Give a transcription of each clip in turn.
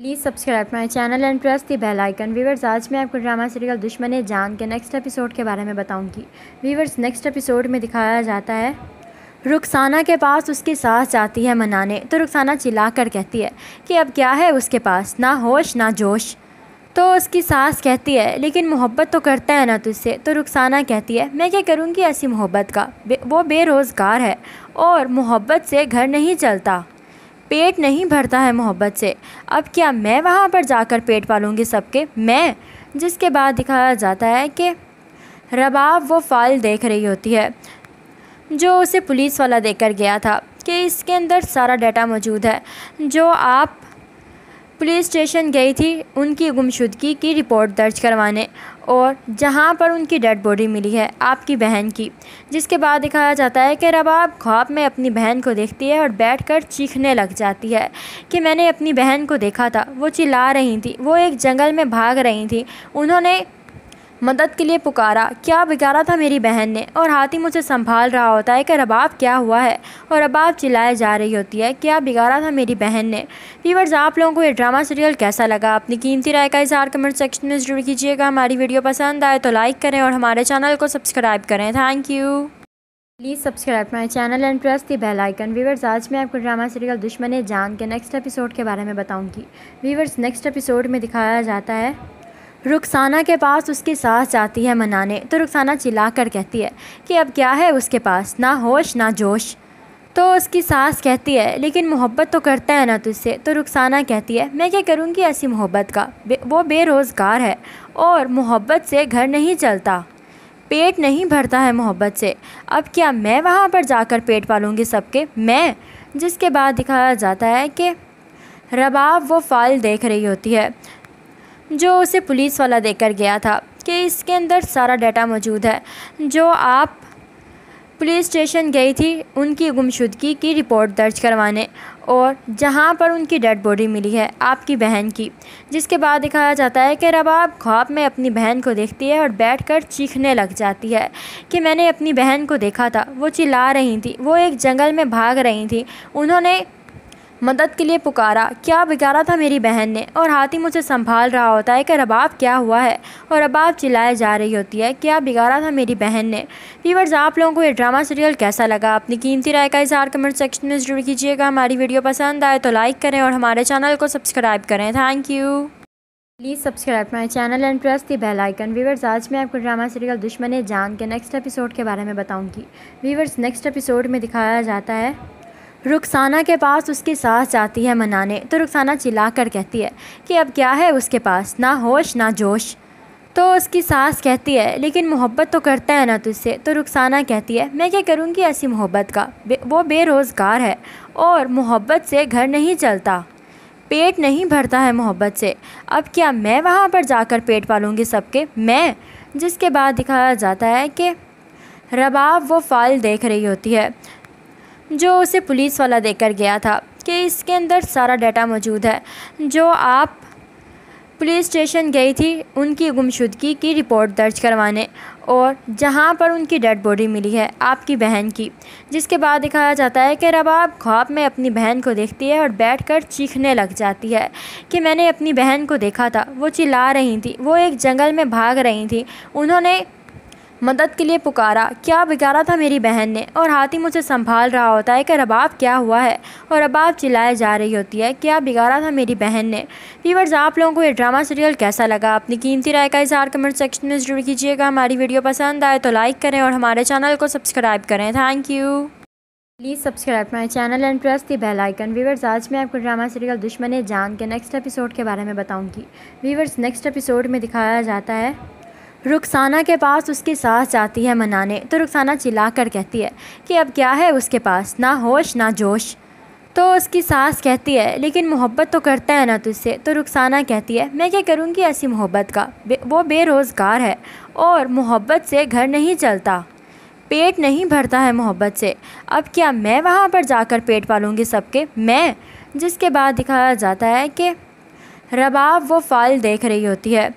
please subscribe my channel and press the bell icon viewers आज मैं आपको drama serial दुश्मन जान के नेक्स्ट एपिसोड के बारे में बताऊंगी वीवर्स नेक्स्ट एपिसोड में दिखाया जाता है रुखसाना के पास उसकी सास जाती है मनाने तो रुखसाना चिल्ला कर कहती है कि अब क्या है उसके पास ना होश ना जोश तो उसकी सास कहती है लेकिन मोहब्बत तो करता है ना तुझसे तो रुखसाना कहती है मैं क्या करूँगी ऐसी मोहब्बत का वो बेरोज़गार है और मोहब्बत से घर नहीं चलता पेट नहीं भरता है मोहब्बत से अब क्या मैं वहाँ पर जाकर पेट पालूँगी सबके मैं जिसके बाद दिखाया जाता है कि रबाब वो फाइल देख रही होती है जो उसे पुलिस वाला देकर गया था कि इसके अंदर सारा डाटा मौजूद है जो आप पुलिस स्टेशन गई थी उनकी गुमशुदगी की रिपोर्ट दर्ज करवाने और जहाँ पर उनकी डेड बॉडी मिली है आपकी बहन की जिसके बाद दिखाया जाता है कि रबाब ख्वाब में अपनी बहन को देखती है और बैठकर चीखने लग जाती है कि मैंने अपनी बहन को देखा था वो चिल्ला रही थी वो एक जंगल में भाग रही थी उन्होंने मदद के लिए पुकारा क्या बिगाड़ा था मेरी बहन ने और हाथी मुझे संभाल रहा होता है कि रबाब क्या हुआ है और रबाब चिल्लाए जा रही होती है क्या बिगाड़ा था मेरी बहन ने व्यूवर्स आप लोगों को ये ड्रामा सीरियल कैसा लगा अपनी कीमती राय का इजहार कमेंट सेक्शन में जरूर कीजिएगा हमारी वीडियो पसंद आए तो लाइक करें और हमारे चैनल को सब्सक्राइब करें thank you please subscribe my channel and press the bell icon viewers आज मैं आपको ड्रामा सीरियल दुश्मन जान के नेक्स्ट एपिसोड के बारे में बताऊंगी वीवर्स नेक्स्ट एपिसोड में दिखाया जाता है रुखसाना के पास उसकी सास जाती है मनाने तो रुखसाना चिल्ला कर कहती है कि अब क्या है उसके पास ना होश ना जोश तो उसकी सास कहती है लेकिन मोहब्बत तो करता है ना तुझसे तो रुखसाना कहती है मैं क्या करूँगी ऐसी मोहब्बत का बे, वो बेरोज़गार है और मोहब्बत से घर नहीं चलता पेट नहीं भरता है मोहब्बत से अब क्या मैं वहाँ पर जाकर पेट पालूँगी सबके मैं जिसके बाद दिखाया जाता है कि रबाब वो फाल देख रही होती है जो उसे पुलिस वाला देकर गया था कि इसके अंदर सारा डाटा मौजूद है जो आप पुलिस स्टेशन गई थी उनकी गुमशुदगी की रिपोर्ट दर्ज करवाने और जहां पर उनकी डेड बॉडी मिली है आपकी बहन की जिसके बाद दिखाया जाता है कि रबाब ख्वाब में अपनी बहन को देखती है और बैठकर चीखने लग जाती है कि मैंने अपनी बहन को देखा था वो चिल्ला रही थी वो एक जंगल में भाग रही थी उन्होंने मदद के लिए पुकारा क्या बिगाड़ा था मेरी बहन ने और हाथी मुझे संभाल रहा होता है कि रबाब क्या हुआ है और रबाब चिल्लाए जा रही होती है क्या बिगाड़ा था मेरी बहन ने व्यूवर्स आप लोगों को ये ड्रामा सीरियल कैसा लगा अपनी कीमती राय का इजहार कमेंट सेक्शन में जरूर कीजिएगा हमारी वीडियो पसंद आए तो लाइक करें और हमारे चैनल को सब्सक्राइब करें thank you please subscribe my channel and press the bell icon viewers आज मैं आपको ड्रामा सीरियल दुश्मन जान के नेक्स्ट एपिसोड के बारे में बताऊंगी वीवर्स नेक्स्ट एपिसोड में दिखाया जाता है रुखसाना के पास उसकी सास जाती है मनाने तो रुखसाना चिल्ला कर कहती है कि अब क्या है उसके पास ना होश ना जोश तो उसकी सास कहती है लेकिन मोहब्बत तो करता है ना तुझसे तो रुखसाना कहती है मैं क्या करूँगी ऐसी मोहब्बत का बे, वो बेरोज़गार है और मोहब्बत से घर नहीं चलता पेट नहीं भरता है मोहब्बत से अब क्या मैं वहाँ पर जाकर पेट पालूँगी सबके मैं जिसके बाद दिखाया जाता है कि रबाब वो फाल देख रही होती है जो उसे पुलिस वाला देकर गया था कि इसके अंदर सारा डाटा मौजूद है जो आप पुलिस स्टेशन गई थी उनकी गुमशुदगी की रिपोर्ट दर्ज करवाने और जहां पर उनकी डेड बॉडी मिली है आपकी बहन की जिसके बाद दिखाया जाता है कि रबाब ख्वाब में अपनी बहन को देखती है और बैठकर चीखने लग जाती है कि मैंने अपनी बहन को देखा था वो चिल्ला रही थी वो एक जंगल में भाग रही थी उन्होंने मदद के लिए पुकारा क्या बिगाड़ा था मेरी बहन ने और हाथी मुझे संभाल रहा होता है कि रबाब क्या हुआ है और रबाब चिल्लाए जा रही होती है क्या बिगाड़ा था मेरी बहन ने व्यूवर्स आप लोगों को ये ड्रामा सीरियल कैसा लगा अपनी कीमती राय का इजहार कमेंट सेक्शन में जरूर कीजिएगा हमारी वीडियो पसंद आए तो लाइक करें और हमारे चैनल को सब्सक्राइब करें thank you please subscribe my channel and press the bell icon viewers आज मैं आपको ड्रामा सीरियल दुश्मन जान के नेक्स्ट एपिसोड के बारे में बताऊंगी वीवर्स नेक्स्ट एपिसोड में दिखाया जाता है रुखसाना के पास उसकी सास जाती है मनाने तो रुखसाना चिल्ला कर कहती है कि अब क्या है उसके पास ना होश ना जोश तो उसकी सास कहती है लेकिन मोहब्बत तो करता है ना तुझसे तो रुखसाना कहती है मैं क्या करूँगी ऐसी मोहब्बत का बे, वो बेरोज़गार है और मोहब्बत से घर नहीं चलता पेट नहीं भरता है मोहब्बत से अब क्या मैं वहाँ पर जाकर पेट पालूँगी सबके मैं जिसके बाद दिखाया जाता है कि रबाब वो फाल देख रही होती है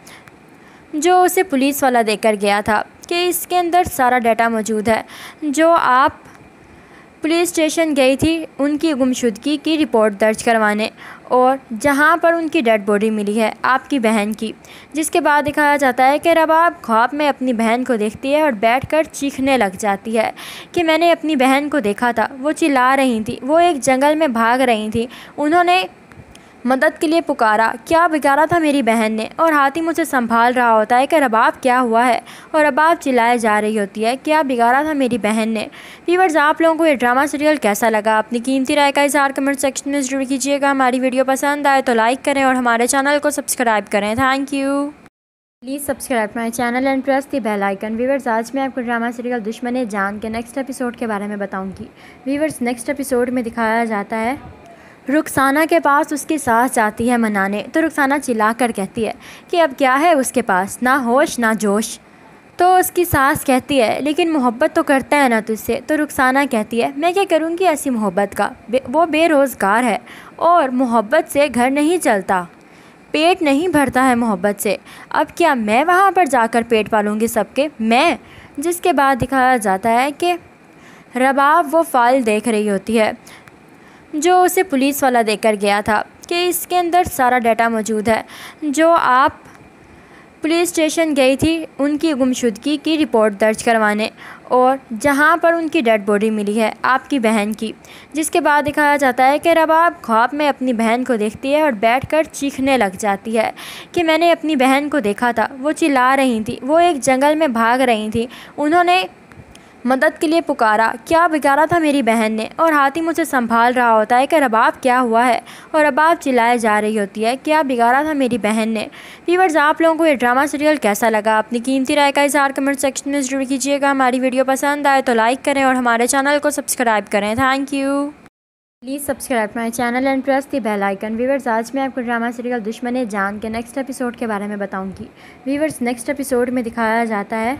जो उसे पुलिस वाला देकर गया था कि इसके अंदर सारा डाटा मौजूद है जो आप पुलिस स्टेशन गई थी उनकी गुमशुदगी की रिपोर्ट दर्ज करवाने और जहां पर उनकी डेड बॉडी मिली है आपकी बहन की जिसके बाद दिखाया जाता है कि रबाब ख्वाब में अपनी बहन को देखती है और बैठकर चीखने लग जाती है कि मैंने अपनी बहन को देखा था वो चिल्ला रही थी वो एक जंगल में भाग रही थी उन्होंने मदद के लिए पुकारा क्या बिगाड़ा था मेरी बहन ने और हाथी मुझे संभाल रहा होता है कि रबाब क्या हुआ है और रबाब चिल्लाए जा रही होती है क्या बिगाड़ा था मेरी बहन ने व्यूवर्स आप लोगों को ये ड्रामा सीरियल कैसा लगा अपनी कीमती राय का इजहार कमेंट सेक्शन में जरूर कीजिएगा हमारी वीडियो पसंद आए तो लाइक करें और हमारे चैनल को सब्सक्राइब करें thank you please subscribe my channel and press the bell icon viewers आज मैं आपको ड्रामा सीरियल दुश्मन जान के नेक्स्ट एपिसोड के बारे में बताऊंगी वीवर्स नेक्स्ट एपिसोड में दिखाया जाता है रुखसाना के पास उसकी सास जाती है मनाने तो रुखसाना चिल्ला कर कहती है कि अब क्या है उसके पास ना होश ना जोश तो उसकी सास कहती है लेकिन मोहब्बत तो करता है ना तुझसे तो रुखसाना कहती है मैं क्या करूँगी ऐसी मोहब्बत का बे, वो बेरोज़गार है और मोहब्बत से घर नहीं चलता पेट नहीं भरता है मोहब्बत से अब क्या मैं वहाँ पर जाकर पेट पालूँगी सबके मैं जिसके बाद दिखाया जाता है कि रबाब वो फाल देख रही होती है जो उसे पुलिस वाला देकर गया था कि इसके अंदर सारा डाटा मौजूद है जो आप पुलिस स्टेशन गई थी उनकी गुमशुदगी की रिपोर्ट दर्ज करवाने और जहां पर उनकी डेड बॉडी मिली है आपकी बहन की जिसके बाद दिखाया जाता है कि रबाब ख्वाब में अपनी बहन को देखती है और बैठकर चीखने लग जाती है कि मैंने अपनी बहन को देखा था वो चिल्ला रही थी वो एक जंगल में भाग रही थी उन्होंने मदद के लिए पुकारा क्या बिगाड़ा था मेरी बहन ने और हाथी मुझे संभाल रहा होता है कि रबाब क्या हुआ है और रबाब चिल्लाए जा रही होती है क्या बिगाड़ा था मेरी बहन ने व्यूवर्स आप लोगों को ये ड्रामा सीरियल कैसा लगा अपनी कीमती राय का इजहार कमेंट सेक्शन में जरूर कीजिएगा हमारी वीडियो पसंद आए तो लाइक करें और हमारे चैनल को सब्सक्राइब करें thank you please subscribe my channel and press the bell icon viewers आज मैं आपको ड्रामा सीरियल दुश्मन जान के नेक्स्ट एपिसोड के बारे में बताऊंगी वीवर्स नेक्स्ट एपिसोड में दिखाया जाता है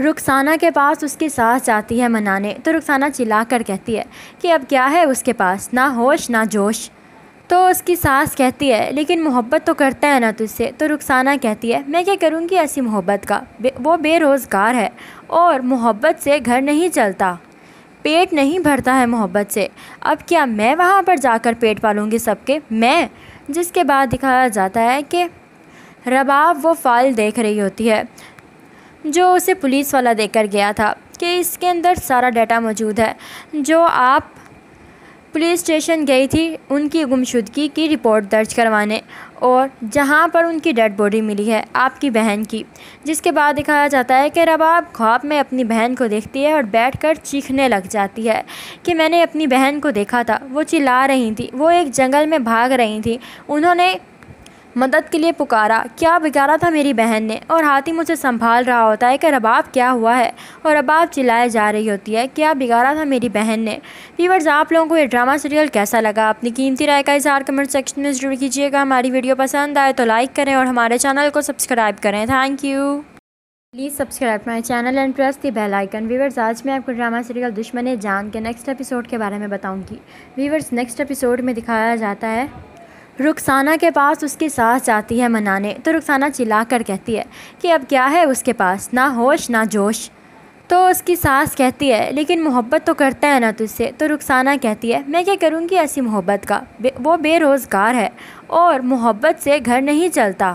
रुखसाना के पास उसकी सास जाती है मनाने तो रुखसाना चिल्ला कर कहती है कि अब क्या है उसके पास ना होश ना जोश तो उसकी सास कहती है लेकिन मोहब्बत तो करता है ना तुझसे तो रुखसाना कहती है मैं क्या करूँगी ऐसी मोहब्बत का बे, वो बेरोज़गार है और मोहब्बत से घर नहीं चलता पेट नहीं भरता है मोहब्बत से अब क्या मैं वहाँ पर जाकर पेट पालूँगी सबके मैं जिसके बाद दिखाया जाता है कि रबाब वो फाल देख रही होती है जो उसे पुलिस वाला देकर गया था कि इसके अंदर सारा डाटा मौजूद है जो आप पुलिस स्टेशन गई थी उनकी गुमशुदगी की रिपोर्ट दर्ज करवाने और जहां पर उनकी डेड बॉडी मिली है आपकी बहन की जिसके बाद दिखाया जाता है कि रबाब ख्वाब में अपनी बहन को देखती है और बैठकर चीखने लग जाती है कि मैंने अपनी बहन को देखा था वो चिल्ला रही थी वो एक जंगल में भाग रही थी उन्होंने मदद के लिए पुकारा क्या बिगाड़ा था मेरी बहन ने और हाथी मुझे संभाल रहा होता है कि रबाब क्या हुआ है और रबाब चिल्लाए जा रही होती है क्या बिगाड़ा था मेरी बहन ने व्यूवर्स आप लोगों को ये ड्रामा सीरियल कैसा लगा अपनी कीमती राय का इजहार कमेंट सेक्शन में जरूर कीजिएगा हमारी वीडियो पसंद आए तो लाइक करें और हमारे चैनल को सब्सक्राइब करें thank you please subscribe my channel and press the bell icon viewers आज मैं आपको ड्रामा सीरियल दुश्मन जान के नेक्स्ट एपिसोड के बारे में बताऊंगी वीवर्स नेक्स्ट एपिसोड में दिखाया जाता है रुखसाना के पास उसकी सास जाती है मनाने तो रुखसाना चिल्ला कर कहती है कि अब क्या है उसके पास ना होश ना जोश तो उसकी सास कहती है लेकिन मोहब्बत तो करता है ना तुझसे तो रुखसाना कहती है मैं क्या करूँगी ऐसी मोहब्बत का बे, वो बेरोज़गार है और मोहब्बत से घर नहीं चलता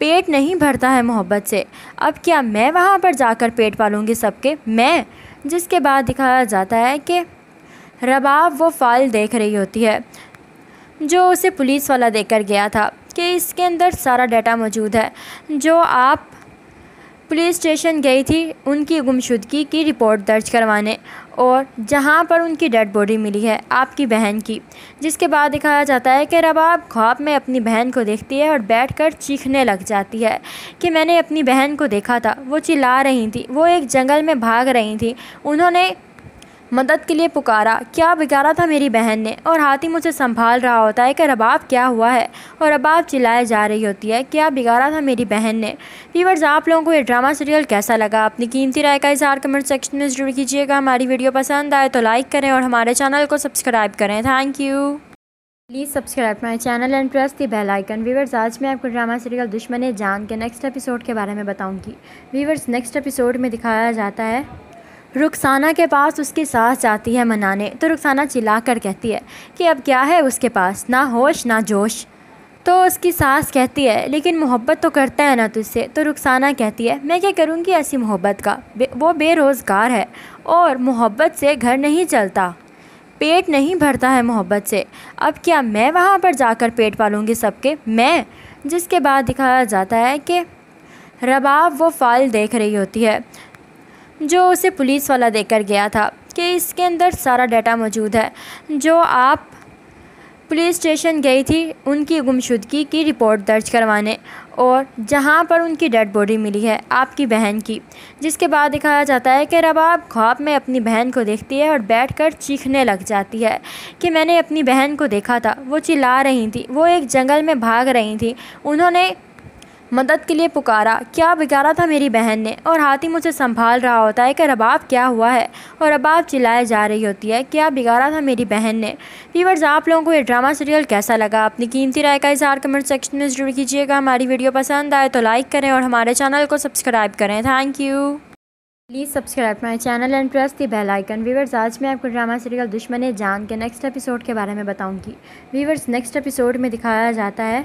पेट नहीं भरता है मोहब्बत से अब क्या मैं वहाँ पर जाकर पेट पालूँगी सबके मैं जिसके बाद दिखाया जाता है कि रबाब वो फाल देख रही होती है जो उसे पुलिस वाला देकर गया था कि इसके अंदर सारा डाटा मौजूद है जो आप पुलिस स्टेशन गई थी उनकी गुमशुदगी की रिपोर्ट दर्ज करवाने और जहां पर उनकी डेड बॉडी मिली है आपकी बहन की जिसके बाद दिखाया जाता है कि रबाब ख्वाब में अपनी बहन को देखती है और बैठकर चीखने लग जाती है कि मैंने अपनी बहन को देखा था वो चिल्ला रही थी वो एक जंगल में भाग रही थी उन्होंने मदद के लिए पुकारा क्या बिगाड़ा था मेरी बहन ने और हाथी मुझे संभाल रहा होता है कि रबाब क्या हुआ है और रबाब चिल्लाए जा रही होती है क्या बिगाड़ा था मेरी बहन ने व्यूवर्स आप लोगों को ये ड्रामा सीरियल कैसा लगा अपनी कीमती राय का इजहार कमेंट सेक्शन में जरूर कीजिएगा हमारी वीडियो पसंद आए तो लाइक करें और हमारे चैनल को सब्सक्राइब करें thank you please subscribe my channel and press the bell icon viewers आज मैं आपको ड्रामा सीरियल दुश्मन जान के नेक्स्ट एपिसोड के बारे में बताऊंगी वीवर्स नेक्स्ट एपिसोड में दिखाया जाता है रुखसाना के पास उसकी सास जाती है मनाने तो रुखसाना चिल्ला कर कहती है कि अब क्या है उसके पास ना होश ना जोश तो उसकी सास कहती है लेकिन मोहब्बत तो करता है ना तुझसे तो रुखसाना कहती है मैं क्या करूँगी ऐसी मोहब्बत का बे, वो बेरोज़गार है और मोहब्बत से घर नहीं चलता पेट नहीं भरता है मोहब्बत से अब क्या मैं वहाँ पर जाकर पेट पालूँगी सबके मैं जिसके बाद दिखाया जाता है कि रबाब वो फाल देख रही होती है जो उसे पुलिस वाला देकर गया था कि इसके अंदर सारा डाटा मौजूद है जो आप पुलिस स्टेशन गई थी उनकी गुमशुदगी की रिपोर्ट दर्ज करवाने और जहां पर उनकी डेड बॉडी मिली है आपकी बहन की जिसके बाद दिखाया जाता है कि रबाब ख्वाब में अपनी बहन को देखती है और बैठकर चीखने लग जाती है कि मैंने अपनी बहन को देखा था वो चिल्ला रही थी वो एक जंगल में भाग रही थी उन्होंने मदद के लिए पुकारा क्या बिगाड़ा था मेरी बहन ने और हाथी मुझे संभाल रहा होता है कि रबाब क्या हुआ है और रबाब चिल्लाए जा रही होती है क्या बिगाड़ा था मेरी बहन ने व्यूवर्स आप लोगों को ये ड्रामा सीरियल कैसा लगा अपनी कीमती राय का इजहार कमेंट सेक्शन में जरूर कीजिएगा हमारी वीडियो पसंद आए तो लाइक करें और हमारे चैनल को सब्सक्राइब करें thank you please subscribe my channel and press the bell icon viewers आज मैं आपको ड्रामा सीरियल दुश्मन जान के नेक्स्ट एपिसोड के बारे में बताऊंगी वीवर्स नेक्स्ट एपिसोड में दिखाया जाता है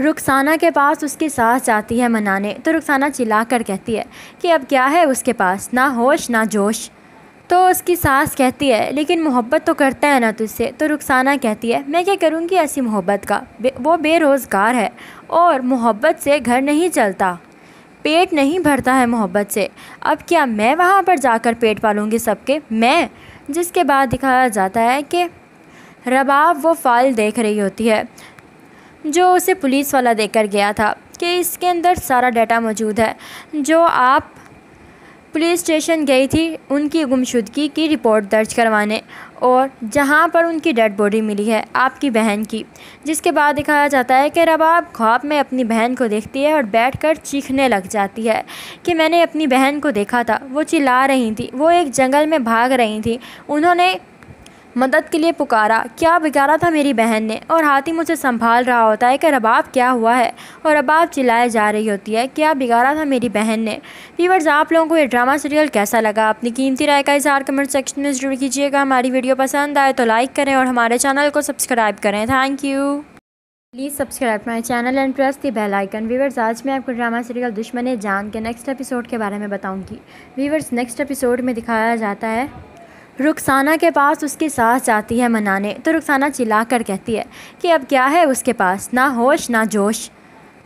रुखसाना के पास उसकी सास जाती है मनाने तो रुखसाना चिल्ला कर कहती है कि अब क्या है उसके पास ना होश ना जोश तो उसकी सास कहती है लेकिन मोहब्बत तो करता है ना तुझसे तो रुखसाना कहती है मैं क्या करूँगी ऐसी मोहब्बत का बे, वो बेरोज़गार है और मोहब्बत से घर नहीं चलता पेट नहीं भरता है मोहब्बत से अब क्या मैं वहाँ पर जाकर पेट पालूँगी सबके मैं जिसके बाद दिखाया जाता है कि रबाब वो फाल देख रही होती है जो उसे पुलिस वाला देकर गया था कि इसके अंदर सारा डाटा मौजूद है जो आप पुलिस स्टेशन गई थी उनकी गुमशुदगी की रिपोर्ट दर्ज करवाने और जहां पर उनकी डेड बॉडी मिली है आपकी बहन की जिसके बाद दिखाया जाता है कि रबाब ख्वाब में अपनी बहन को देखती है और बैठकर चीखने लग जाती है कि मैंने अपनी बहन को देखा था वो चिल्ला रही थी वो एक जंगल में भाग रही थी उन्होंने मदद के लिए पुकारा क्या बिगाड़ा था मेरी बहन ने और हाथी मुझे संभाल रहा होता है कि रबाब क्या हुआ है और रबाब चिल्लाए जा रही होती है क्या बिगाड़ा था मेरी बहन ने व्यूवर्स आप लोगों को ये ड्रामा सीरियल कैसा लगा अपनी कीमती राय का इजहार कमेंट सेक्शन में जरूर कीजिएगा हमारी वीडियो पसंद आए तो लाइक करें और हमारे चैनल को सब्सक्राइब करें thank you please subscribe my channel and press the bell icon viewers आज मैं आपको ड्रामा सीरियल दुश्मन जान के नेक्स्ट एपिसोड के बारे में बताऊंगी वीवर्स नेक्स्ट एपिसोड में दिखाया जाता है रुखसाना के पास उसकी सास जाती है मनाने तो रुखसाना चिल्ला कर कहती है कि अब क्या है उसके पास ना होश ना जोश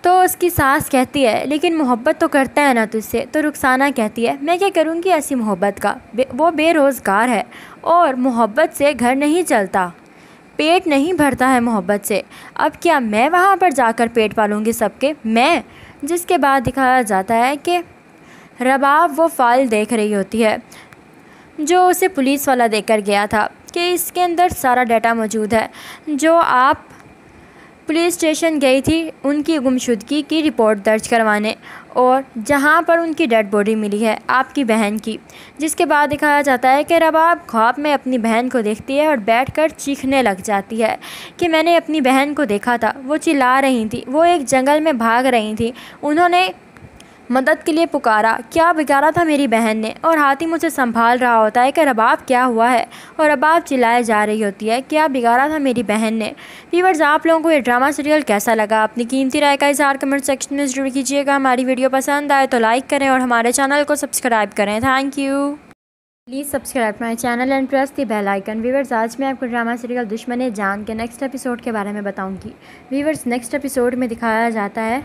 तो उसकी सास कहती है लेकिन मोहब्बत तो करता है ना तुझसे तो रुखसाना कहती है मैं क्या करूँगी ऐसी मोहब्बत का बे, वो बेरोज़गार है और मोहब्बत से घर नहीं चलता पेट नहीं भरता है मोहब्बत से अब क्या मैं वहाँ पर जाकर पेट पालूँगी सबके मैं जिसके बाद दिखाया जाता है कि रबाब वो फाल देख रही होती है जो उसे पुलिस वाला देकर गया था कि इसके अंदर सारा डाटा मौजूद है जो आप पुलिस स्टेशन गई थी उनकी गुमशुदगी की रिपोर्ट दर्ज करवाने और जहां पर उनकी डेड बॉडी मिली है आपकी बहन की जिसके बाद दिखाया जाता है कि रबाब ख्वाब में अपनी बहन को देखती है और बैठकर चीखने लग जाती है कि मैंने अपनी बहन को देखा था वो चिल्ला रही थी वो एक जंगल में भाग रही थी उन्होंने मदद के लिए पुकारा क्या बिगाड़ा था मेरी बहन ने और हाथी मुझे संभाल रहा होता है कि रबाब क्या हुआ है और रबाब चिल्लाए जा रही होती है क्या बिगाड़ा था मेरी बहन ने व्यूवर्स आप लोगों को ये ड्रामा सीरियल कैसा लगा अपनी कीमती राय का इजहार कमेंट सेक्शन में जरूर कीजिएगा हमारी वीडियो पसंद आए तो लाइक करें और हमारे चैनल को सब्सक्राइब करें thank you please subscribe my channel and press the bell icon viewers आज मैं आपको ड्रामा सीरियल दुश्मन जान के नेक्स्ट एपिसोड के बारे में बताऊंगी वीवर्स नेक्स्ट एपिसोड में दिखाया जाता है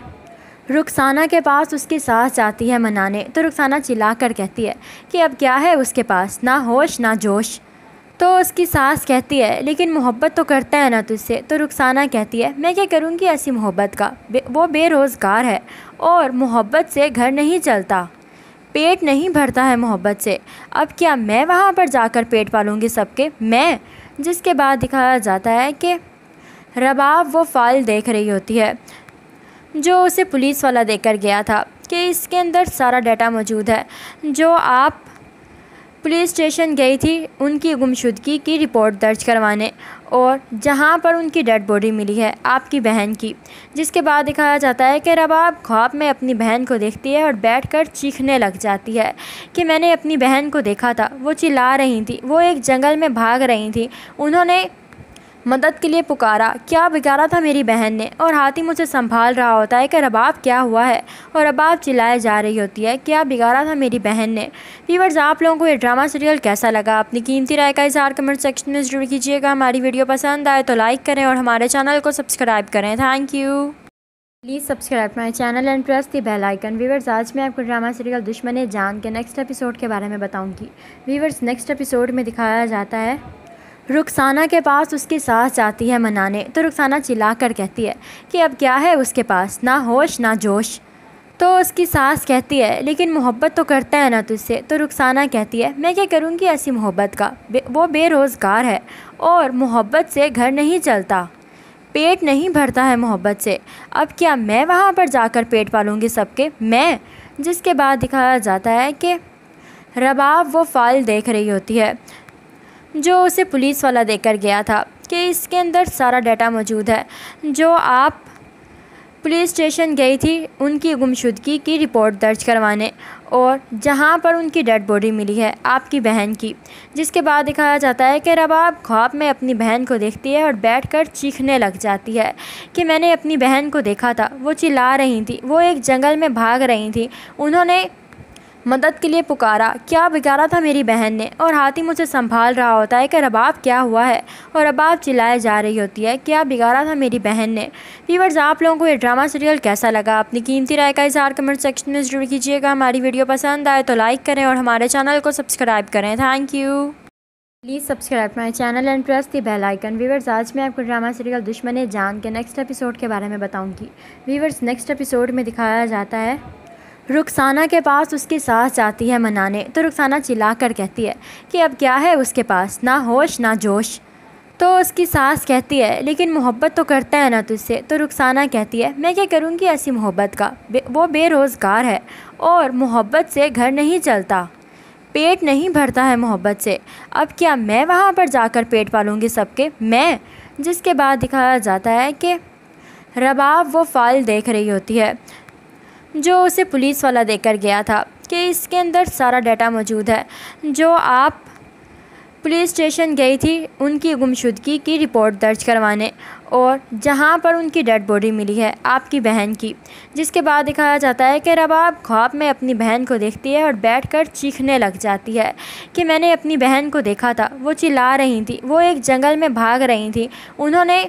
रुखसाना के पास उसकी सास जाती है मनाने तो रुखसाना चिल्ला कर कहती है कि अब क्या है उसके पास ना होश ना जोश तो उसकी सास कहती है लेकिन मोहब्बत तो करता है ना तुझसे तो रुखसाना कहती है मैं क्या करूँगी ऐसी मोहब्बत का बे, वो बेरोज़गार है और मोहब्बत से घर नहीं चलता पेट नहीं भरता है मोहब्बत से अब क्या मैं वहाँ पर जाकर पेट पालूँगी सबके मैं जिसके बाद दिखाया जाता है कि रबाब वो फाल देख रही होती है जो उसे पुलिस वाला देकर गया था कि इसके अंदर सारा डाटा मौजूद है जो आप पुलिस स्टेशन गई थी उनकी गुमशुदगी की रिपोर्ट दर्ज करवाने और जहां पर उनकी डेड बॉडी मिली है आपकी बहन की जिसके बाद दिखाया जाता है कि रबाब ख्वाब में अपनी बहन को देखती है और बैठकर चीखने लग जाती है कि मैंने अपनी बहन को देखा था वो चिल्ला रही थी वो एक जंगल में भाग रही थी उन्होंने मदद के लिए पुकारा क्या बिगाड़ा था मेरी बहन ने और हाथी मुझे संभाल रहा होता है कि रबाब क्या हुआ है और रबाब चिल्लाए जा रही होती है क्या बिगाड़ा था मेरी बहन ने व्यूवर्स आप लोगों को ये ड्रामा सीरियल कैसा लगा अपनी कीमती राय का इजहार कमेंट सेक्शन में जरूर कीजिएगा हमारी वीडियो पसंद आए तो लाइक करें और हमारे चैनल को सब्सक्राइब करें thank you please subscribe my channel and press the bell icon viewers आज मैं आपको ड्रामा सीरियल दुश्मन जान के नेक्स्ट एपिसोड के बारे में बताऊंगी वीवर्स नेक्स्ट एपिसोड में दिखाया जाता है रुखसाना के पास उसकी सास जाती है मनाने तो रुखसाना चिल्ला कर कहती है कि अब क्या है उसके पास ना होश ना जोश तो उसकी सास कहती है लेकिन मोहब्बत तो करता है ना तुझसे तो रुखसाना कहती है मैं क्या करूँगी ऐसी मोहब्बत का बे, वो बेरोज़गार है और मोहब्बत से घर नहीं चलता पेट नहीं भरता है मोहब्बत से अब क्या मैं वहाँ पर जाकर पेट पालूँगी सबके मैं जिसके बाद दिखाया जाता है कि रबाब वो फाल देख रही होती है जो उसे पुलिस वाला देकर गया था कि इसके अंदर सारा डाटा मौजूद है जो आप पुलिस स्टेशन गई थी उनकी गुमशुदगी की रिपोर्ट दर्ज करवाने और जहां पर उनकी डेड बॉडी मिली है आपकी बहन की जिसके बाद दिखाया जाता है कि रबाब ख्वाब में अपनी बहन को देखती है और बैठकर चीखने लग जाती है कि मैंने अपनी बहन को देखा था वो चिल्ला रही थी वो एक जंगल में भाग रही थी उन्होंने मदद के लिए पुकारा क्या बिगाड़ा था मेरी बहन ने और हाथी मुझे संभाल रहा होता है कि रबाब क्या हुआ है और रबाब चिल्लाए जा रही होती है क्या बिगाड़ा था मेरी बहन ने व्यूवर्स आप लोगों को ये ड्रामा सीरियल कैसा लगा अपनी कीमती राय का इजहार कमेंट सेक्शन में जरूर कीजिएगा हमारी वीडियो पसंद आए तो लाइक करें और हमारे चैनल को सब्सक्राइब करें thank you please subscribe my channel and press the bell icon viewers आज मैं आपको ड्रामा सीरियल दुश्मन जान के नेक्स्ट एपिसोड के बारे में बताऊंगी वीवर्स नेक्स्ट एपिसोड में दिखाया जाता है रुखसाना के पास उसकी सास जाती है मनाने तो रुखसाना चिल्ला कर कहती है कि अब क्या है उसके पास ना होश ना जोश तो उसकी सास कहती है लेकिन मोहब्बत तो करता है ना तुझसे तो रुखसाना कहती है मैं क्या करूँगी ऐसी मोहब्बत का बे, वो बेरोज़गार है और मोहब्बत से घर नहीं चलता पेट नहीं भरता है मोहब्बत से अब क्या मैं वहाँ पर जाकर पेट पालूँगी सबके मैं जिसके बाद दिखाया जाता है कि रबाब वो फाल देख रही होती है जो उसे पुलिस वाला देकर गया था कि इसके अंदर सारा डाटा मौजूद है जो आप पुलिस स्टेशन गई थी उनकी गुमशुदगी की रिपोर्ट दर्ज करवाने और जहां पर उनकी डेड बॉडी मिली है आपकी बहन की जिसके बाद दिखाया जाता है कि रबाब ख्वाब में अपनी बहन को देखती है और बैठकर चीखने लग जाती है कि मैंने अपनी बहन को देखा था वो चिल्ला रही थी वो एक जंगल में भाग रही थी उन्होंने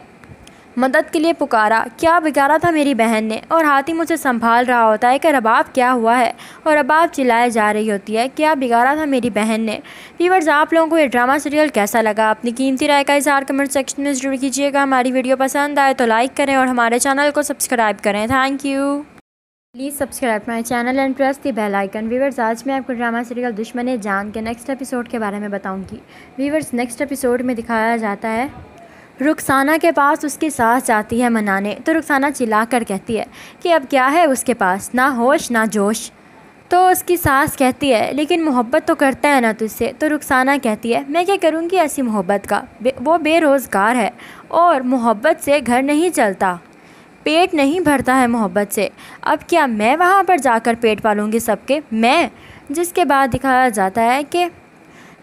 मदद के लिए पुकारा क्या बिगाड़ा था मेरी बहन ने और हाथी मुझे संभाल रहा होता है कि रबाब क्या हुआ है और रबाब चिल्लाए जा रही होती है क्या बिगाड़ा था मेरी बहन ने व्यूवर्स आप लोगों को ये ड्रामा सीरियल कैसा लगा अपनी कीमती राय का इजहार कमेंट सेक्शन में जरूर कीजिएगा हमारी वीडियो पसंद आए तो लाइक करें और हमारे चैनल को सब्सक्राइब करें thank you please subscribe my channel and press the bell icon viewers आज मैं आपको ड्रामा सीरियल दुश्मन जान के नेक्स्ट एपिसोड के बारे में बताऊंगी वीवर्स नेक्स्ट एपिसोड में दिखाया जाता है रुखसाना के पास उसकी सास जाती है मनाने तो रुखसाना चिल्ला कर कहती है कि अब क्या है उसके पास ना होश ना जोश तो उसकी सास कहती है लेकिन मोहब्बत तो करता है ना तुझसे तो रुखसाना कहती है मैं क्या करूँगी ऐसी मोहब्बत का बे, वो बेरोज़गार है और मोहब्बत से घर नहीं चलता पेट नहीं भरता है मोहब्बत से अब क्या मैं वहाँ पर जाकर पेट पालूँगी सबके मैं जिसके बाद दिखाया जाता है कि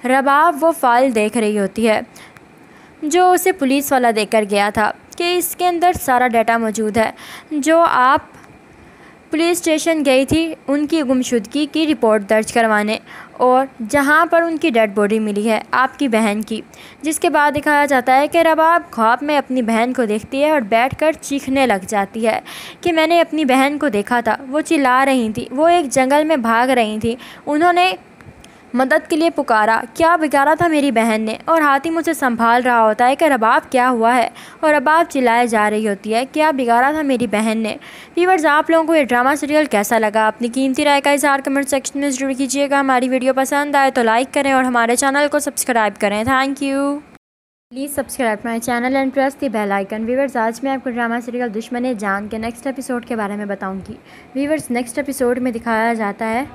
रबाब वो फाल देख रही होती है जो उसे पुलिस वाला देकर गया था कि इसके अंदर सारा डाटा मौजूद है जो आप पुलिस स्टेशन गई थी उनकी गुमशुदगी की रिपोर्ट दर्ज करवाने और जहां पर उनकी डेड बॉडी मिली है आपकी बहन की जिसके बाद दिखाया जाता है कि रबाब ख्वाब में अपनी बहन को देखती है और बैठकर चीखने लग जाती है कि मैंने अपनी बहन को देखा था वो चिल्ला रही थी वो एक जंगल में भाग रही थी उन्होंने मदद के लिए पुकारा क्या बिगाड़ा था मेरी बहन ने और हाथी मुझे संभाल रहा होता है कि रबाब क्या हुआ है और रबाब चिल्लाए जा रही होती है क्या बिगाड़ा था मेरी बहन ने व्यूवर्स आप लोगों को ये ड्रामा सीरियल कैसा लगा अपनी कीमती राय का इजहार कमेंट सेक्शन में जरूर कीजिएगा हमारी वीडियो पसंद आए तो लाइक करें और हमारे चैनल को सब्सक्राइब करें thank you please subscribe my channel and press the bell icon viewers आज मैं आपको ड्रामा सीरियल दुश्मन जान के नेक्स्ट एपिसोड के बारे में बताऊंगी वीवर्स नेक्स्ट एपिसोड में दिखाया जाता है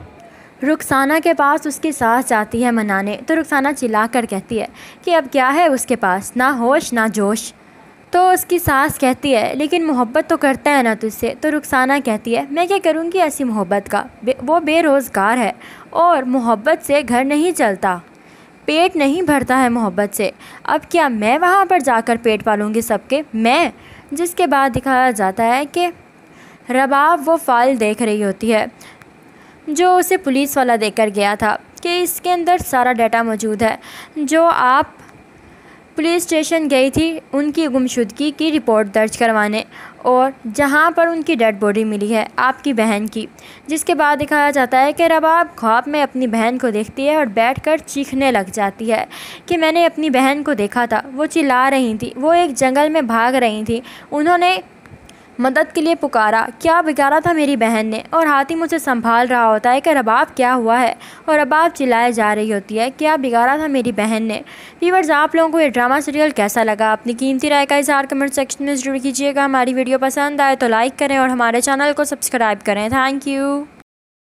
रुखसाना के पास उसकी सास जाती है मनाने तो रुखसाना चिल्ला कर कहती है कि अब क्या है उसके पास ना होश ना जोश तो उसकी सास कहती है लेकिन मोहब्बत तो करता है ना तुझसे तो रुखसाना कहती है मैं क्या करूँगी ऐसी मोहब्बत का बे, वो बेरोज़गार है और मोहब्बत से घर नहीं चलता पेट नहीं भरता है मोहब्बत से अब क्या मैं वहाँ पर जाकर पेट पालूँगी सबके मैं जिसके बाद दिखाया जाता है कि रबाब वो फाल देख रही होती है जो उसे पुलिस वाला देकर गया था कि इसके अंदर सारा डाटा मौजूद है जो आप पुलिस स्टेशन गई थी उनकी गुमशुदगी की रिपोर्ट दर्ज करवाने और जहां पर उनकी डेड बॉडी मिली है आपकी बहन की जिसके बाद दिखाया जाता है कि रबाब ख्वाब में अपनी बहन को देखती है और बैठकर चीखने लग जाती है कि मैंने अपनी बहन को देखा था वो चिल्ला रही थी वो एक जंगल में भाग रही थी उन्होंने मदद के लिए पुकारा क्या बिगाड़ा था मेरी बहन ने और हाथी मुझे संभाल रहा होता है कि रबाब क्या हुआ है और रबाब चिल्लाए जा रही होती है क्या बिगाड़ा था मेरी बहन ने व्यूवर्स आप लोगों को ये ड्रामा सीरियल कैसा लगा अपनी कीमती राय का इजहार कमेंट सेक्शन में जरूर कीजिएगा हमारी वीडियो पसंद आए तो लाइक करें और हमारे चैनल को सब्सक्राइब करें thank you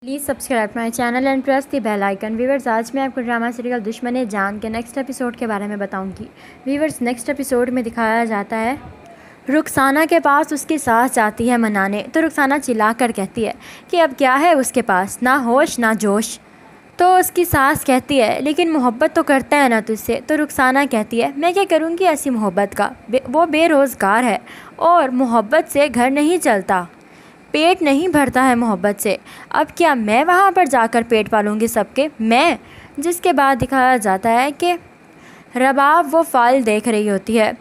please subscribe my channel and press the bell icon viewers आज मैं आपको ड्रामा सीरियल दुश्मन जान के नेक्स्ट एपिसोड के बारे में बताऊंगी वीवर्स नेक्स्ट एपिसोड में दिखाया जाता है रुखसाना के पास उसकी सास जाती है मनाने तो रुखसाना चिल्ला कर कहती है कि अब क्या है उसके पास ना होश ना जोश तो उसकी सास कहती है लेकिन मोहब्बत तो करता है ना तुझसे तो रुखसाना कहती है मैं क्या करूँगी ऐसी मोहब्बत का बे, वो बेरोज़गार है और मोहब्बत से घर नहीं चलता पेट नहीं भरता है मोहब्बत से अब क्या मैं वहाँ पर जाकर पेट पालूँगी सबके मैं जिसके बाद दिखाया जाता है कि रबाब वो फाल देख रही होती है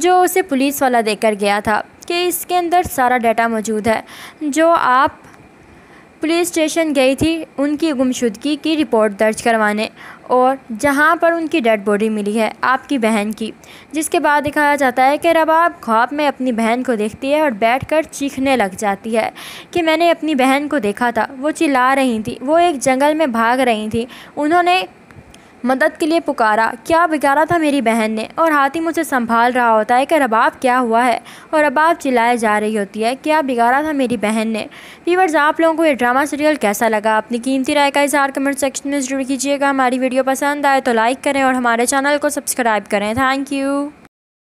जो उसे पुलिस वाला देकर गया था कि इसके अंदर सारा डाटा मौजूद है जो आप पुलिस स्टेशन गई थी उनकी गुमशुदगी की रिपोर्ट दर्ज करवाने और जहां पर उनकी डेड बॉडी मिली है आपकी बहन की जिसके बाद दिखाया जाता है कि रबाब ख्वाब में अपनी बहन को देखती है और बैठकर चीखने लग जाती है कि मैंने अपनी बहन को देखा था वो चिल्ला रही थी वो एक जंगल में भाग रही थी उन्होंने मदद के लिए पुकारा क्या बिगाड़ा था मेरी बहन ने और हाथी मुझे संभाल रहा होता है कि रबाब क्या हुआ है और रबाब चिल्लाए जा रही होती है क्या बिगाड़ा था मेरी बहन ने व्यूवर्स आप लोगों को ये ड्रामा सीरियल कैसा लगा अपनी कीमती राय का इजहार कमेंट सेक्शन में जरूर कीजिएगा हमारी वीडियो पसंद आए तो लाइक करें और हमारे चैनल को सब्सक्राइब करें thank you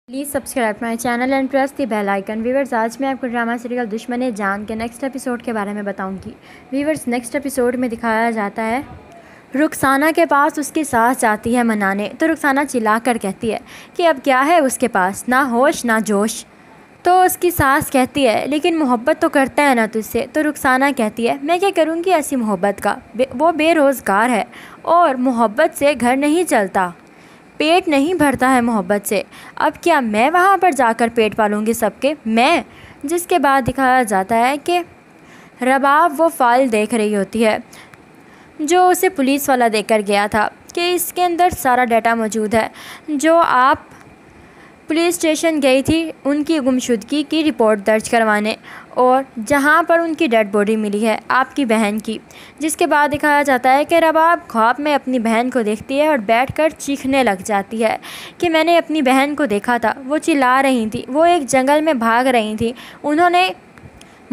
please subscribe my channel and press the bell icon viewers आज मैं आपको ड्रामा सीरियल दुश्मन जान के नेक्स्ट एपिसोड के बारे में बताऊंगी वीवर्स नेक्स्ट एपिसोड में दिखाया जाता है रुखसाना के पास उसकी सास जाती है मनाने तो रुखसाना चिल्ला कर कहती है कि अब क्या है उसके पास ना होश ना जोश तो उसकी सास कहती है लेकिन मोहब्बत तो करता है ना तुझसे तो रुखसाना कहती है मैं क्या करूँगी ऐसी मोहब्बत का बे, वो बेरोज़गार है और मोहब्बत से घर नहीं चलता पेट नहीं भरता है मोहब्बत से अब क्या मैं वहाँ पर जाकर पेट पालूँगी सबके मैं जिसके बाद दिखाया जाता है कि रबाब वो फाल देख रही होती है जो उसे पुलिस वाला देकर गया था कि इसके अंदर सारा डाटा मौजूद है जो आप पुलिस स्टेशन गई थी उनकी गुमशुदगी की रिपोर्ट दर्ज करवाने और जहां पर उनकी डेड बॉडी मिली है आपकी बहन की जिसके बाद दिखाया जाता है कि रबाब ख्वाब में अपनी बहन को देखती है और बैठकर चीखने लग जाती है कि मैंने अपनी बहन को देखा था वो चिल्ला रही थी वो एक जंगल में भाग रही थी उन्होंने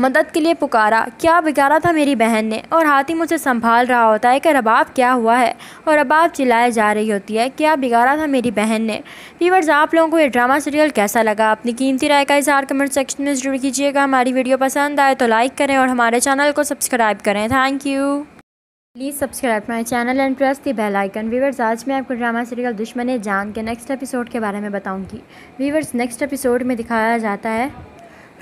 मदद के लिए पुकारा क्या बिगाड़ा था मेरी बहन ने और हाथी मुझे संभाल रहा होता है कि रबाब क्या हुआ है और रबाब चिल्लाए जा रही होती है क्या बिगाड़ा था मेरी बहन ने व्यूवर्स आप लोगों को ये ड्रामा सीरियल कैसा लगा अपनी कीमती राय का इजहार कमेंट सेक्शन में जरूर कीजिएगा हमारी वीडियो पसंद आए तो लाइक करें और हमारे चैनल को सब्सक्राइब करें thank you please subscribe my channel and press the bell icon viewers आज मैं आपको ड्रामा सीरियल दुश्मन जान के नेक्स्ट एपिसोड के बारे में बताऊंगी वीवर्स नेक्स्ट एपिसोड में दिखाया जाता है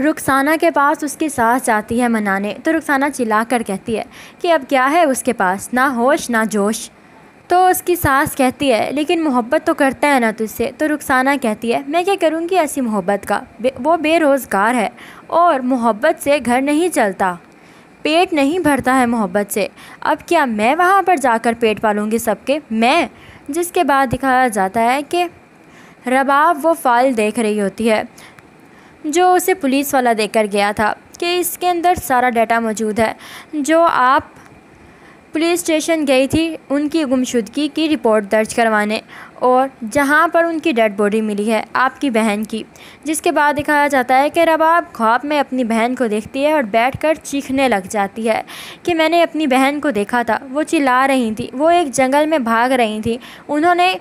रुखसाना के पास उसकी सास जाती है मनाने तो रुखसाना चिल्ला कर कहती है कि अब क्या है उसके पास ना होश ना जोश तो उसकी सास कहती है लेकिन मोहब्बत तो करता है ना तुझसे तो रुखसाना कहती है मैं क्या करूँगी ऐसी मोहब्बत का बे, वो बेरोज़गार है और मोहब्बत से घर नहीं चलता पेट नहीं भरता है मोहब्बत से अब क्या मैं वहाँ पर जाकर पेट पालूँगी सबके मैं जिसके बाद दिखाया जाता है कि रबाब वो फाल देख रही होती है जो उसे पुलिस वाला देकर गया था कि इसके अंदर सारा डाटा मौजूद है जो आप पुलिस स्टेशन गई थी उनकी गुमशुदगी की रिपोर्ट दर्ज करवाने और जहां पर उनकी डेड बॉडी मिली है आपकी बहन की जिसके बाद दिखाया जाता है कि रबाब ख्वाब में अपनी बहन को देखती है और बैठकर चीखने लग जाती है कि मैंने अपनी बहन को देखा था वो चिल्ला रही थी वो एक जंगल में भाग रही थी उन्होंने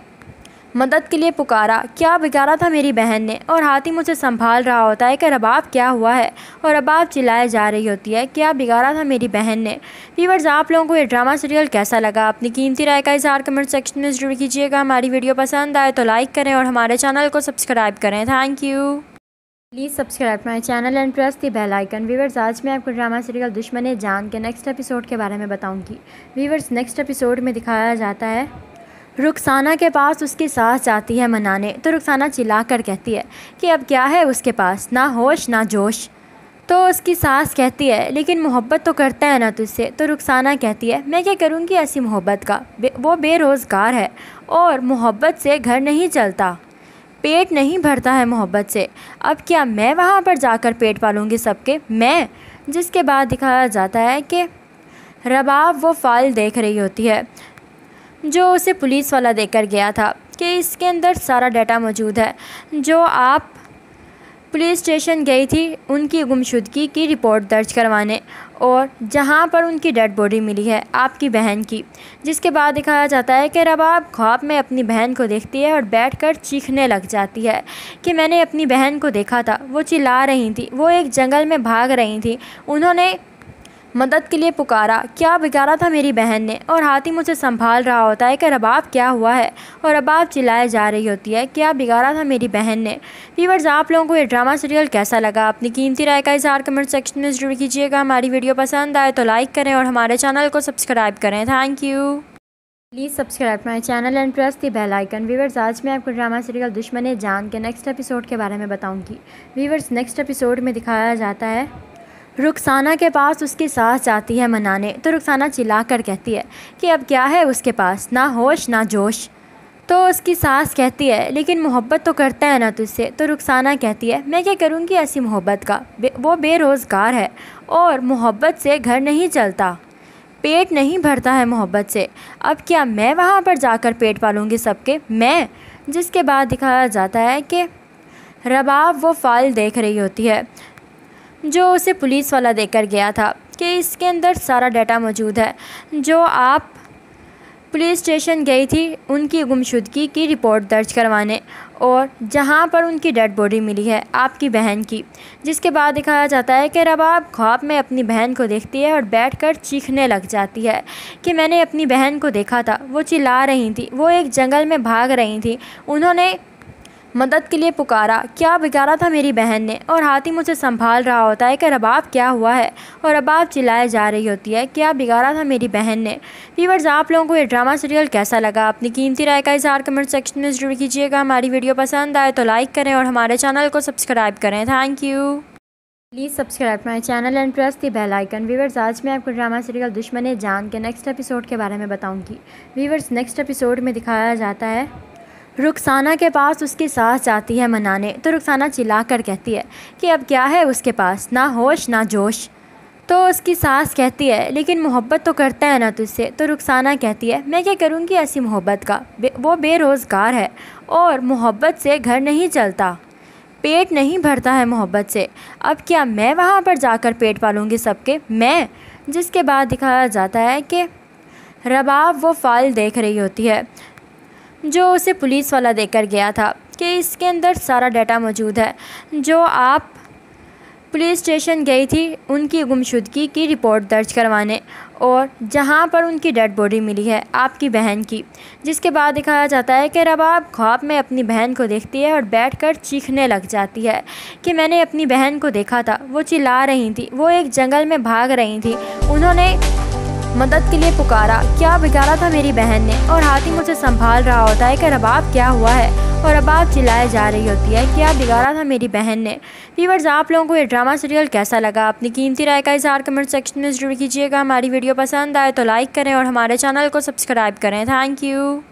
मदद के लिए पुकारा क्या बिगाड़ा था मेरी बहन ने और हाथी मुझे संभाल रहा होता है कि रबाब क्या हुआ है और रबाब चिल्लाए जा रही होती है क्या बिगाड़ा था मेरी बहन ने व्यूवर्स आप लोगों को ये ड्रामा सीरियल कैसा लगा अपनी कीमती राय का इजहार कमेंट सेक्शन में जरूर कीजिएगा हमारी वीडियो पसंद आए तो लाइक करें और हमारे चैनल को सब्सक्राइब करें thank you please subscribe my channel and press the bell icon viewers आज मैं आपको ड्रामा सीरियल दुश्मन जान के नेक्स्ट एपिसोड के बारे में बताऊंगी वीवर्स नेक्स्ट एपिसोड में दिखाया जाता है रुखसाना के पास उसकी सास जाती है मनाने तो रुखसाना चिल्ला कर कहती है कि अब क्या है उसके पास ना होश ना जोश तो उसकी सास कहती है लेकिन मोहब्बत तो करता है ना तुझसे तो रुखसाना कहती है मैं क्या करूँगी ऐसी मोहब्बत का बे, वो बेरोज़गार है और मोहब्बत से घर नहीं चलता पेट नहीं भरता है मोहब्बत से अब क्या मैं वहाँ पर जाकर पेट पालूँगी सबके मैं जिसके बाद दिखाया जाता है कि रबाब वो फाल देख रही होती है जो उसे पुलिस वाला देकर गया था कि इसके अंदर सारा डाटा मौजूद है जो आप पुलिस स्टेशन गई थी उनकी गुमशुदगी की रिपोर्ट दर्ज करवाने और जहाँ पर उनकी डेड बॉडी मिली है आपकी बहन की जिसके बाद दिखाया जाता है कि रबाब ख्वाब में अपनी बहन को देखती है और बैठकर चीखने लग जाती है कि मैंने अपनी बहन को देखा था वो चिल्ला रही थी वो एक जंगल में भाग रही थी उन्होंने मदद के लिए पुकारा क्या बिगाड़ा था मेरी बहन ने और हाथी मुझे संभाल रहा होता है कि रबाब क्या हुआ है और रबाब चिल्लाए जा रही होती है क्या बिगाड़ा था मेरी बहन ने व्यूवर्स आप लोगों को ये ड्रामा सीरियल कैसा लगा अपनी कीमती राय का इजहार कमेंट सेक्शन में जरूर कीजिएगा हमारी वीडियो पसंद आए तो लाइक करें और हमारे चैनल को सब्सक्राइब करें thank you please subscribe my channel and press the bell icon viewers आज मैं आपको ड्रामा सीरियल दुश्मन जान के नेक्स्ट एपिसोड के बारे में बताऊंगी वीवर्स नेक्स्ट एपिसोड में दिखाया जाता है रुखसाना के पास उसकी सास जाती है मनाने तो रुखसाना चिल्ला कर कहती है कि अब क्या है उसके पास ना होश ना जोश तो उसकी सास कहती है लेकिन मोहब्बत तो करता है ना तुझसे तो रुखसाना कहती है मैं क्या करूँगी ऐसी मोहब्बत का बे, वो बेरोज़गार है और मोहब्बत से घर नहीं चलता पेट नहीं भरता है मोहब्बत से अब क्या मैं वहाँ पर जाकर पेट पालूँगी सबके मैं जिसके बाद दिखाया जाता है कि रबाब वो फाल देख रही होती है जो उसे पुलिस वाला देकर गया था कि इसके अंदर सारा डाटा मौजूद है जो आप पुलिस स्टेशन गई थी उनकी गुमशुदगी की रिपोर्ट दर्ज करवाने और जहां पर उनकी डेड बॉडी मिली है आपकी बहन की जिसके बाद दिखाया जाता है कि रबाब ख्वाब में अपनी बहन को देखती है और बैठकर चीखने लग जाती है कि मैंने अपनी बहन को देखा था वो चिल्ला रही थी वो एक जंगल में भाग रही थी उन्होंने मदद के लिए पुकारा क्या बिगाड़ा था मेरी बहन ने और हाथी मुझे संभाल रहा होता है कि रबाब क्या हुआ है और रबाब चिल्लाए जा रही होती है क्या बिगाड़ा था मेरी बहन ने व्यूवर्स आप लोगों को ये ड्रामा सीरियल कैसा लगा अपनी कीमती राय का इजहार कमेंट सेक्शन में जरूर कीजिएगा हमारी वीडियो पसंद आए तो लाइक करें और हमारे चैनल को सब्सक्राइब करें thank you please subscribe my channel and press the bell icon viewers आज मैं आपको ड्रामा सीरियल दुश्मन जान के नेक्स्ट एपिसोड के बारे में बताऊंगी वीवर्स नेक्स्ट एपिसोड में दिखाया जाता है रुखसाना के पास उसकी सास जाती है मनाने तो रुखसाना चिल्ला कर कहती है कि अब क्या है उसके पास ना होश ना जोश तो उसकी सास कहती है लेकिन मोहब्बत तो करता है ना तुझसे तो रुखसाना कहती है मैं क्या करूँगी ऐसी मोहब्बत का बे, वो बेरोज़गार है और मोहब्बत से घर नहीं चलता पेट नहीं भरता है मोहब्बत से अब क्या मैं वहाँ पर जाकर पेट पालूँगी सबके मैं जिसके बाद दिखाया जाता है कि रबाब वो फाल देख रही होती है जो उसे पुलिस वाला देकर गया था कि इसके अंदर सारा डाटा मौजूद है जो आप पुलिस स्टेशन गई थी उनकी गुमशुदगी की रिपोर्ट दर्ज करवाने और जहां पर उनकी डेड बॉडी मिली है आपकी बहन की जिसके बाद दिखाया जाता है कि रबाब ख्वाब में अपनी बहन को देखती है और बैठकर चीखने लग जाती है कि मैंने अपनी बहन को देखा था वो चिल्ला रही थी वो एक जंगल में भाग रही थी उन्होंने मदद के लिए पुकारा क्या बिगाड़ा था मेरी बहन ने और हाथी मुझे संभाल रहा होता है कि रबाब क्या हुआ है और अब आप चिल्लाए जा रही होती है क्या बिगाड़ा था मेरी बहन ने व्यूवर्स आप लोगों को ये ड्रामा सीरियल कैसा लगा अपनी कीमती राय का इजहार कमेंट सेक्शन में जरूर कीजिएगा हमारी वीडियो पसंद आए तो लाइक करें और हमारे चैनल को सब्सक्राइब करें थैंक यू